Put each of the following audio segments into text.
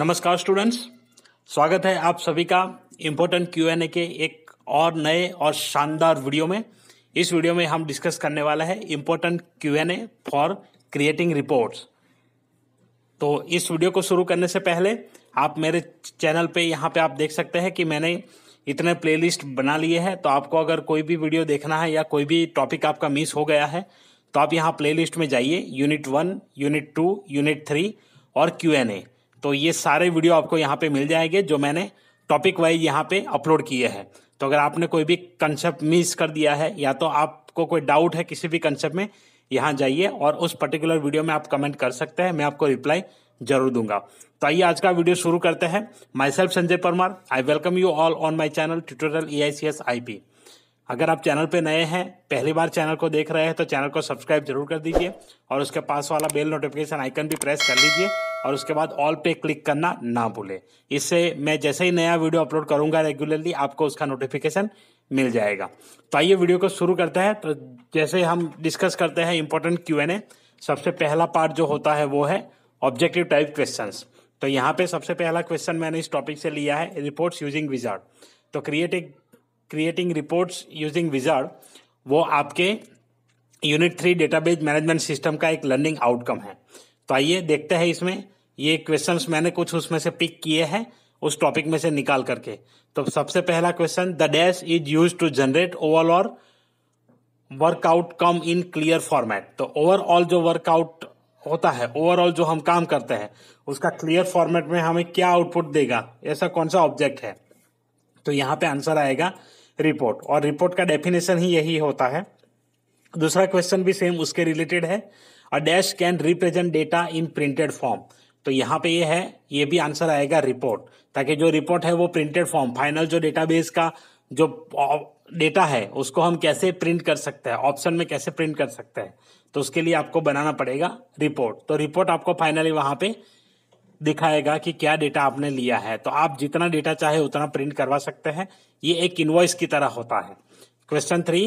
नमस्कार स्टूडेंट्स स्वागत है आप सभी का इम्पोर्टेंट क्यू एन ए के एक और नए और शानदार वीडियो में इस वीडियो में हम डिस्कस करने वाला है important Q and A for creating reports तो इस वीडियो को शुरू करने से पहले आप मेरे चैनल पे यहाँ पे आप देख सकते हैं कि मैंने इतने प्लेलिस्ट बना लिए हैं तो आपको अगर कोई भी वीडियो देखना है या कोई भी टॉपिक आपका मिस हो गया है तो आप यहाँ प्लेलिस्ट में जाइए unit one unit two unit three और क्यू एन ए तो ये सारे वीडियो आपको यहाँ पे मिल जाएंगे जो मैंने टॉपिक वाइज यहाँ पे अपलोड किए हैं तो अगर आपने कोई भी कंसेप्ट मिस कर दिया है या तो आपको कोई डाउट है किसी भी कंसेप्ट में यहाँ जाइए और उस पर्टिकुलर वीडियो में आप कमेंट कर सकते हैं मैं आपको रिप्लाई जरूर दूंगा तो आइए आज का वीडियो शुरू करते हैं myself Sanjay Parmar I welcome you all on my channel tutorial E I C S I P अगर आप चैनल पे नए हैं पहली बार चैनल को देख रहे हैं तो चैनल को सब्सक्राइब जरूर कर दीजिए और उसके पास वाला बेल नोटिफिकेशन आइकन भी प्रेस कर लीजिए और उसके बाद ऑल पे क्लिक करना ना भूलें इससे मैं जैसे ही नया वीडियो अपलोड करूंगा रेगुलरली आपको उसका नोटिफिकेशन मिल जाएगा तो आइए वीडियो को शुरू करते हैं तो जैसे हम डिस्कस करते हैं इंपॉर्टेंट क्यू एन ए सबसे पहला पार्ट जो होता है वो है ऑब्जेक्टिव टाइप क्वेश्चन तो यहाँ पे सबसे पहला क्वेश्चन मैंने इस टॉपिक से लिया है रिपोर्ट्स यूजिंग विजार्ड तो क्रिएट एक क्रिएटिंग रिपोर्ट्स यूजिंग wizard वो आपके unit three database management system का एक लर्निंग आउटकम है तो आइए देखते हैं इसमें ये क्वेश्चंस मैंने कुछ उसमें से पिक किए हैं उस टॉपिक में से निकाल करके तो सबसे पहला question the dash is use to generate overall workout come in clear format तो ओवरऑल जो वर्कआउट होता है ओवरऑल जो हम काम करते हैं उसका क्लियर फॉर्मेट में हमें क्या आउटपुट देगा ऐसा कौन सा ऑब्जेक्ट है तो यहाँ पे आंसर आएगा रिपोर्ट और रिपोर्ट का डेफिनेशन ही यही होता है दूसरा क्वेश्चन भी सेम उसके रिलेटेड है a dash can represent data in printed form तो यहाँ पे ये है ये भी आंसर आएगा रिपोर्ट ताकि जो रिपोर्ट है वो प्रिंटेड फॉर्म फाइनल जो डेटाबेस का जो डेटा है उसको हम कैसे प्रिंट कर सकते हैं ऑप्शन में कैसे प्रिंट कर सकते हैं तो उसके लिए आपको बनाना पड़ेगा रिपोर्ट तो रिपोर्ट आपको फाइनली वहां पे दिखाएगा कि क्या डेटा आपने लिया है तो आप जितना डेटा चाहे उतना प्रिंट करवा सकते हैं ये एक इनवॉइस की तरह होता है question three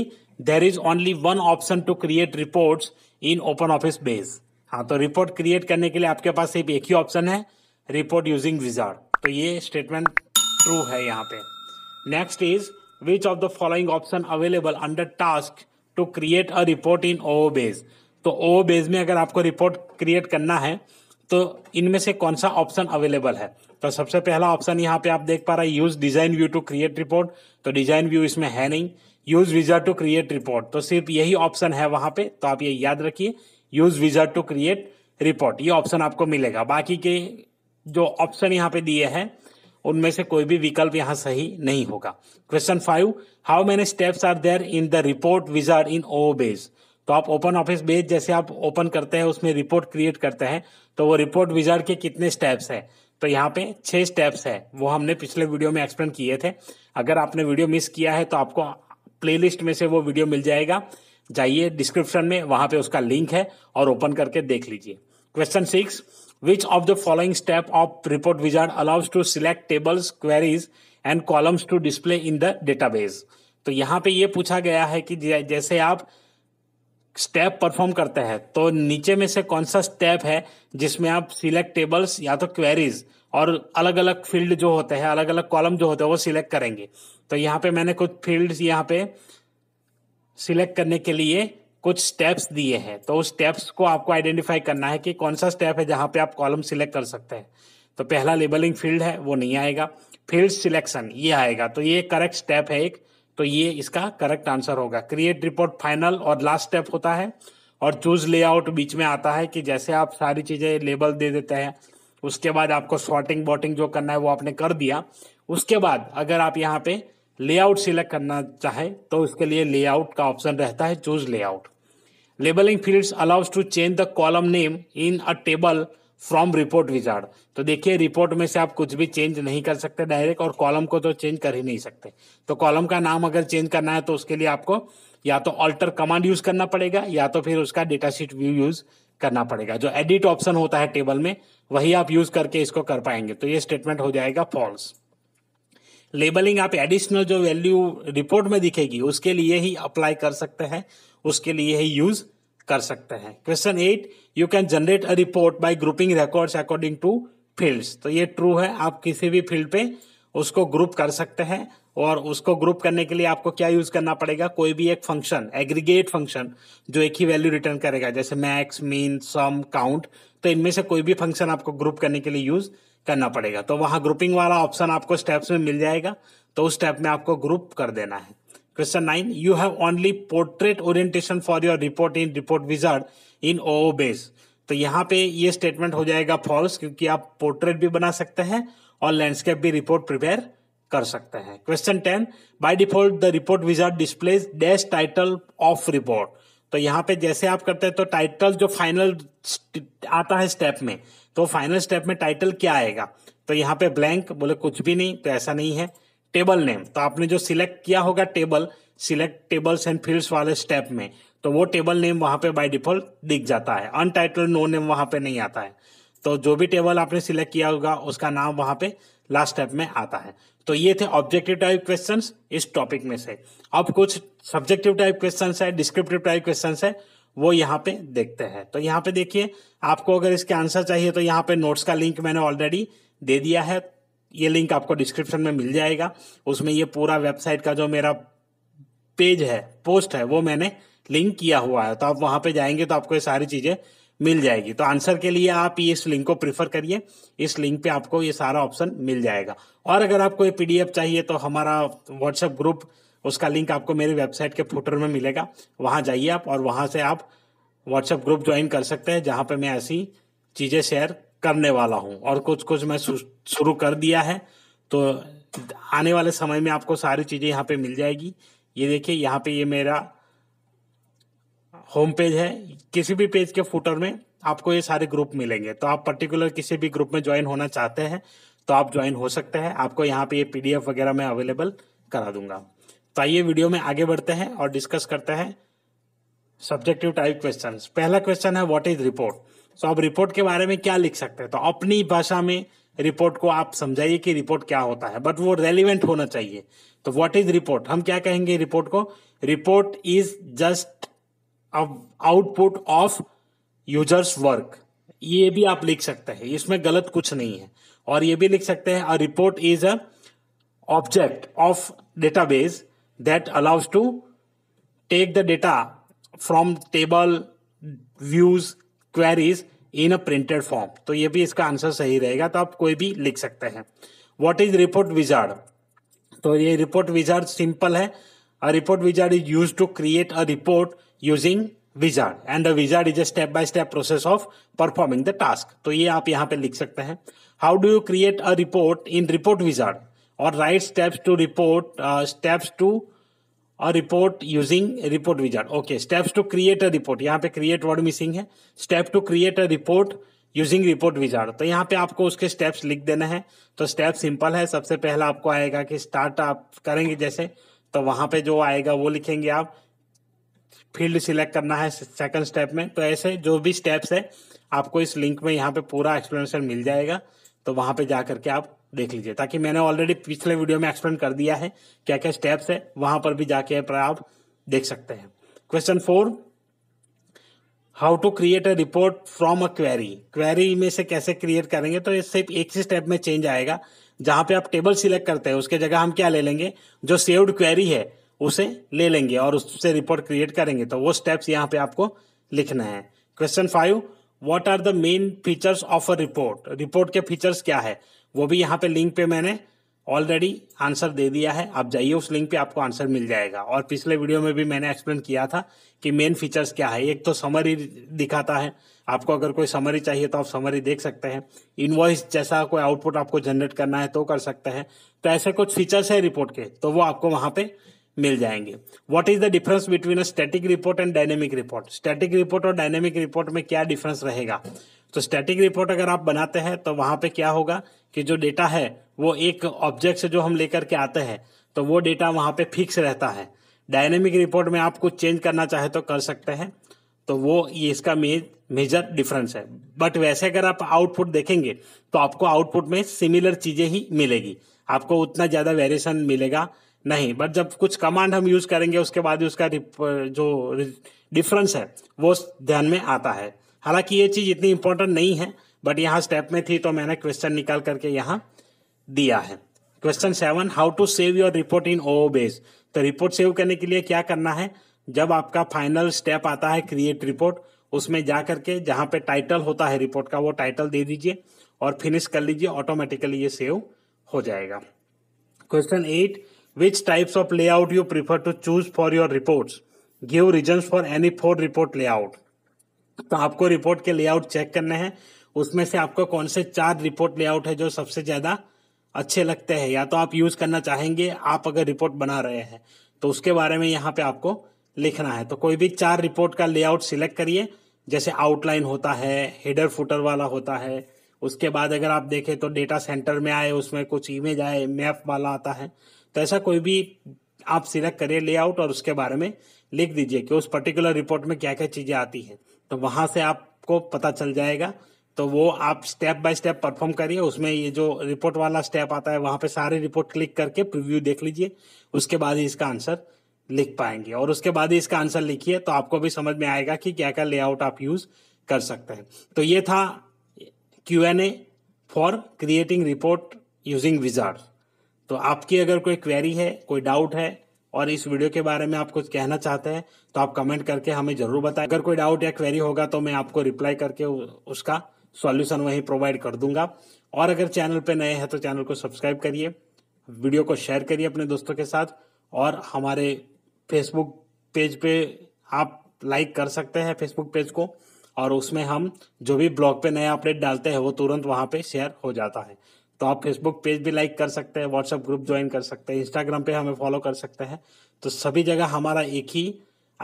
there is only one option to create report in open office base हाँ तो रिपोर्ट क्रिएट करने के लिए आपके पास सिर्फ एक ही ऑप्शन है रिपोर्ट यूजिंग विजार्ड तो ये स्टेटमेंट ट्रू है यहाँ पे next is which of the following option available under task to create a report in O base तो ओ बेस में अगर आपको रिपोर्ट क्रिएट करना है तो इनमें से कौन सा ऑप्शन अवेलेबल है तो सबसे पहला ऑप्शन यहाँ पे आप देख पा रहे हैं use design view to create report तो डिजाइन व्यू इसमें है नहीं use wizard to create report तो सिर्फ यही ऑप्शन है वहां पे तो आप ये याद रखिए use wizard to create report ये ऑप्शन आपको मिलेगा बाकी के जो ऑप्शन यहाँ पे दिए हैं उनमें से कोई भी विकल्प यहाँ सही नहीं होगा question five how many steps are there in the report wizard in O base तो आप ओपन ऑफिस बेस जैसे आप ओपन करते हैं उसमें रिपोर्ट क्रिएट करते हैं तो वो रिपोर्ट विजार्ड के कितने स्टेप्स है तो यहाँ पे छह स्टेप्स है वो हमने पिछले वीडियो में एक्सप्लेन किए थे अगर आपने वीडियो मिस किया है तो आपको प्लेलिस्ट में से वो वीडियो मिल जाएगा जाइए डिस्क्रिप्शन में वहां पे उसका लिंक है और ओपन करके देख लीजिए question six which of the following step of report wizard allows to select tables queries and columns to display in the database तो यहाँ पे ये पूछा गया है कि जैसे आप स्टेप परफॉर्म करता है तो नीचे में से कौन सा स्टेप है जिसमें आप सिलेक्ट टेबल्स या तो क्वेरीज और अलग अलग फील्ड जो होते हैं अलग अलग कॉलम जो होते हैं वो सिलेक्ट करेंगे तो यहाँ पे मैंने कुछ फील्ड्स यहाँ पे सिलेक्ट करने के लिए कुछ स्टेप्स दिए हैं तो उस स्टेप्स को आपको आइडेंटिफाई करना है कि कौन सा स्टेप है जहाँ पे आप कॉलम सिलेक्ट कर सकते हैं तो पहला लेबलिंग फील्ड है वो नहीं आएगा फील्ड सिलेक्शन ये आएगा तो ये करेक्ट स्टेप है एक तो ये इसका करेक्ट आंसर होगा क्रिएट रिपोर्ट फाइनल और लास्ट स्टेप होता है और चूज लेआउट बीच में आता है कि जैसे आप सारी चीजें लेबल दे देते हैं उसके बाद आपको सॉर्टिंग बॉटिंग जो करना है वो आपने कर दिया उसके बाद अगर आप यहाँ पे लेआउट सिलेक्ट करना चाहे तो उसके लिए लेआउट का ऑप्शन रहता है choose layout labelling fields allows to change the column name in a table from report wizard तो देखिए रिपोर्ट में से आप कुछ भी चेंज नहीं कर सकते डायरेक्ट और कॉलम को तो चेंज कर ही नहीं सकते तो कॉलम का नाम अगर चेंज करना है तो उसके लिए आपको या तो ऑल्टर कमांड यूज करना पड़ेगा या तो फिर उसका डेटा शीट व्यू यूज करना पड़ेगा जो एडिट ऑप्शन होता है टेबल में वही आप यूज करके इसको कर पाएंगे तो ये स्टेटमेंट हो जाएगा फॉल्स लेबलिंग आप एडिशनल जो वैल्यू रिपोर्ट में दिखेगी उसके लिए ही अप्लाई कर सकते हैं उसके लिए ही यूज कर सकते हैं question eight you can generate a report by grouping records according to fields तो ये ट्रू है आप किसी भी फील्ड पे उसको ग्रुप कर सकते हैं और उसको ग्रुप करने के लिए आपको क्या यूज करना पड़ेगा कोई भी एक फंक्शन एग्रीगेट फंक्शन जो एक ही वैल्यू रिटर्न करेगा जैसे मैक्स मीन सम काउंट तो इनमें से कोई भी फंक्शन आपको ग्रुप करने के लिए यूज करना पड़ेगा तो वहां ग्रुपिंग वाला ऑप्शन आपको स्टेप्स में मिल जाएगा तो उस स्टेप में आपको ग्रुप कर देना है Question nine, You have only portrait orientation for your report in report wizard in OO base. तो यहाँ पे ये स्टेटमेंट हो जाएगा फॉल्स क्योंकि आप पोर्ट्रेट भी बना सकते हैं और लैंडस्केप भी रिपोर्ट प्रिपेयर कर सकते हैं question ten by default the report wizard displays dash title of report तो यहाँ पे जैसे आप करते हैं तो टाइटल जो फाइनल आता है स्टेप में तो फाइनल स्टेप में टाइटल क्या आएगा तो यहाँ पे ब्लैंक बोले कुछ भी नहीं तो ऐसा नहीं है टेबल नेम तो आपने जो सिलेक्ट किया होगा table select tables and fields वाले स्टेप में तो वो टेबल नेम वहां पे बाय डिफॉल्ट दिख जाता है टाइटल नो नेम वहां पे नहीं आता है तो जो भी टेबल आपने सिलेक्ट किया होगा उसका नाम वहां पे लास्ट स्टेप में आता है तो ये थे ऑब्जेक्टिव टाइप क्वेश्चन इस टॉपिक में से अब कुछ सब्जेक्टिव टाइप क्वेश्चन है डिस्क्रिप्टिव टाइप क्वेश्चन है वो यहाँ पे देखते हैं तो यहाँ पे देखिए आपको अगर इसके आंसर चाहिए तो यहाँ पे नोट्स का लिंक मैंने ऑलरेडी दे दिया है ये लिंक आपको डिस्क्रिप्शन में मिल जाएगा उसमें ये पूरा वेबसाइट का जो मेरा पेज है पोस्ट है वो मैंने लिंक किया हुआ है तो आप वहां पे जाएंगे तो आपको ये सारी चीजें मिल जाएगी तो आंसर के लिए आप इस लिंक को प्रीफर करिए इस लिंक पे आपको ये सारा ऑप्शन मिल जाएगा और अगर आपको ये पीडीएफ चाहिए तो हमारा व्हाट्सएप ग्रुप उसका लिंक आपको मेरी वेबसाइट के फुटर में मिलेगा वहां जाइए आप और वहां से आप व्हाट्सएप ग्रुप ज्वाइन कर सकते हैं जहां पे मैं ऐसी चीजें शेयर करने वाला हूं और कुछ कुछ मैं शुरू कर दिया है तो आने वाले समय में आपको सारी चीज़ें यहाँ पे मिल जाएगी ये देखिए यहाँ पे ये मेरा होम पेज है किसी भी पेज के फूटर में आपको ये सारे ग्रुप मिलेंगे तो आप पर्टिकुलर किसी भी ग्रुप में ज्वाइन होना चाहते हैं तो आप ज्वाइन हो सकते हैं आपको यहाँ पे ये पीडीएफ वगैरह मैं अवेलेबल करा दूंगा तो आइए वीडियो में आगे बढ़ते हैं और डिस्कस करते हैं सब्जेक्टिव टाइप क्वेश्चन पहला क्वेश्चन है वॉट इज रिपोर्ट सो तो आप रिपोर्ट के बारे में क्या लिख सकते हैं तो अपनी भाषा में रिपोर्ट को आप समझाइए कि रिपोर्ट क्या होता है बट वो रेलिवेंट होना चाहिए तो व्हाट इज रिपोर्ट हम क्या कहेंगे रिपोर्ट को report is just output of users work ये भी आप लिख सकते हैं इसमें गलत कुछ नहीं है और ये भी लिख सकते हैं a report is a object of database that allows to take the data from table views queries in a printed form तो ये भी इसका आंसर सही रहेगा तो आप कोई भी लिख सकते हैं वॉट इज रिपोर्ट विजार्ड तो ये रिपोर्ट विजार्ड सिंपल है a report wizard is use to create a report using wizard and the wizard is a step by step process of performing the task तो ये आप यहाँ पे लिख सकते हैं how do you create a report in report wizard और write steps to report steps to और report using report wizard okay steps to create a report यहाँ पे क्रिएट वर्ड मिसिंग है step to create a report using report wizard तो यहाँ पे आपको उसके स्टेप्स लिख देना है तो स्टेप सिंपल है सबसे पहला आपको आएगा कि स्टार्ट आप करेंगे जैसे तो वहां पे जो आएगा वो लिखेंगे आप फील्ड सिलेक्ट करना है सेकंड स्टेप में तो ऐसे जो भी स्टेप्स है आपको इस लिंक में यहाँ पे पूरा एक्सप्लेनेशन मिल जाएगा तो वहां पे जा करके आप देख लीजिए ताकि मैंने ऑलरेडी पिछले वीडियो में एक्सप्लेन कर दिया है क्या क्या स्टेप्स है वहां पर भी जाके आप देख सकते हैं question four how to create a report from a query query में से कैसे क्रिएट करेंगे तो ये सिर्फ एक ही स्टेप में चेंज आएगा जहां पे आप टेबल सिलेक्ट करते हैं उसके जगह हम क्या ले लेंगे जो सेव्ड क्वेरी है उसे ले लेंगे और उससे रिपोर्ट क्रिएट करेंगे तो वो स्टेप्स यहाँ पे आपको लिखना है question five what are the main features of a report report के फीचर्स क्या है वो भी यहाँ पे लिंक पे मैंने ऑलरेडी आंसर दे दिया है आप जाइए उस लिंक पे आपको आंसर मिल जाएगा और पिछले वीडियो में भी मैंने एक्सप्लेन किया था कि मेन फीचर्स क्या है एक तो समरी दिखाता है आपको अगर कोई समरी चाहिए तो आप समरी देख सकते हैं इनवॉइस जैसा कोई आउटपुट आपको जनरेट करना है तो कर सकते हैं तो ऐसे कुछ फीचर्स है रिपोर्ट के तो वो आपको वहाँ पे मिल जाएंगे what is the difference between a static report and dynamic report static report और डायनेमिक रिपोर्ट में क्या डिफरेंस रहेगा तो स्टैटिक रिपोर्ट अगर आप बनाते हैं तो वहां पे क्या होगा कि जो डेटा है वो एक ऑब्जेक्ट से जो हम लेकर के आते हैं तो वो डेटा वहां पे फिक्स रहता है डायनेमिक रिपोर्ट में आप कुछ चेंज करना चाहे तो कर सकते हैं तो वो ये इसका मेजर डिफरेंस है बट वैसे अगर आप आउटपुट देखेंगे तो आपको आउटपुट में सिमिलर चीजें ही मिलेगी आपको उतना ज्यादा वेरिएशन मिलेगा नहीं बट जब कुछ कमांड हम यूज करेंगे उसके बाद उसका जो डिफरेंस है वो ध्यान में आता है हालांकि ये चीज़ इतनी इंपॉर्टेंट नहीं है बट यहाँ स्टेप में थी तो मैंने क्वेश्चन निकाल करके यहाँ दिया है question seven how to save your report in O base तो रिपोर्ट सेव करने के लिए क्या करना है जब आपका फाइनल स्टेप आता है क्रिएट रिपोर्ट उसमें जा करके जहाँ पे टाइटल होता है रिपोर्ट का वो टाइटल दे दीजिए और फिनिश कर लीजिए ऑटोमेटिकली ये सेव हो जाएगा question eight which types of layout you prefer to choose for your reports give reason for any four report layout तो आपको रिपोर्ट के लेआउट चेक करने हैं उसमें से आपको कौन से चार रिपोर्ट लेआउट है जो सबसे ज़्यादा अच्छे लगते हैं या तो आप यूज़ करना चाहेंगे आप अगर रिपोर्ट बना रहे हैं तो उसके बारे में यहाँ पे आपको लिखना है तो कोई भी चार रिपोर्ट का लेआउट सिलेक्ट करिए जैसे आउटलाइन होता है हेडर फुटर वाला होता है उसके बाद अगर आप देखें तो डेटा सेंटर में आए उसमें कुछ इमेज आए मैप वाला आता है तो ऐसा कोई भी आप सिलेक्ट करिए लेआउट और उसके बारे में लिख दीजिए कि उस पर्टिकुलर रिपोर्ट में क्या क्या चीज़ें आती हैं तो वहां से आपको पता चल जाएगा तो वो आप स्टेप बाय स्टेप परफॉर्म करिए उसमें ये जो रिपोर्ट वाला स्टेप आता है वहां पे सारे रिपोर्ट क्लिक करके प्रीव्यू देख लीजिए उसके बाद ही इसका आंसर लिख पाएंगे और उसके बाद ही इसका आंसर लिखिए तो आपको भी समझ में आएगा कि क्या क्या लेआउट आप यूज कर सकते हैं तो ये था Q and A for creating report using wizard तो आपकी अगर कोई क्वेरी है कोई डाउट है और इस वीडियो के बारे में आप कुछ कहना चाहते हैं तो आप कमेंट करके हमें जरूर बताएं अगर कोई डाउट या क्वेरी होगा तो मैं आपको रिप्लाई करके उसका सॉल्यूशन वहीं प्रोवाइड कर दूंगा और अगर चैनल पे नए हैं तो चैनल को सब्सक्राइब करिए वीडियो को शेयर करिए अपने दोस्तों के साथ और हमारे फेसबुक पेज पे आप लाइक कर सकते हैं फेसबुक पेज को और उसमें हम जो भी ब्लॉग पे नया अपडेट डालते हैं वो तुरंत वहाँ पे शेयर हो जाता है तो आप फेसबुक पेज भी लाइक कर सकते हैं व्हाट्सएप ग्रुप ज्वाइन कर सकते हैं इंस्टाग्राम पे हमें फॉलो कर सकते हैं तो सभी जगह हमारा एक ही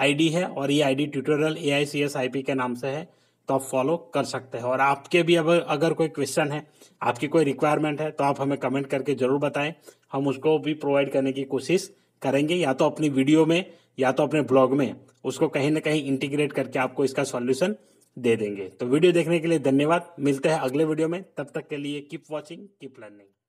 आईडी है और ये ID tutorial A I C S I P के नाम से है तो आप फॉलो कर सकते हैं और आपके भी अगर अगर कोई क्वेश्चन है आपकी कोई रिक्वायरमेंट है तो आप हमें कमेंट करके जरूर बताएं हम उसको भी प्रोवाइड करने की कोशिश करेंगे या तो अपनी वीडियो में या तो अपने ब्लॉग में उसको कहीं ना कहीं इंटीग्रेट करके आपको इसका सॉल्यूशन दे देंगे तो वीडियो देखने के लिए धन्यवाद मिलते हैं अगले वीडियो में तब तक के लिए कीप वॉचिंग कीप लर्निंग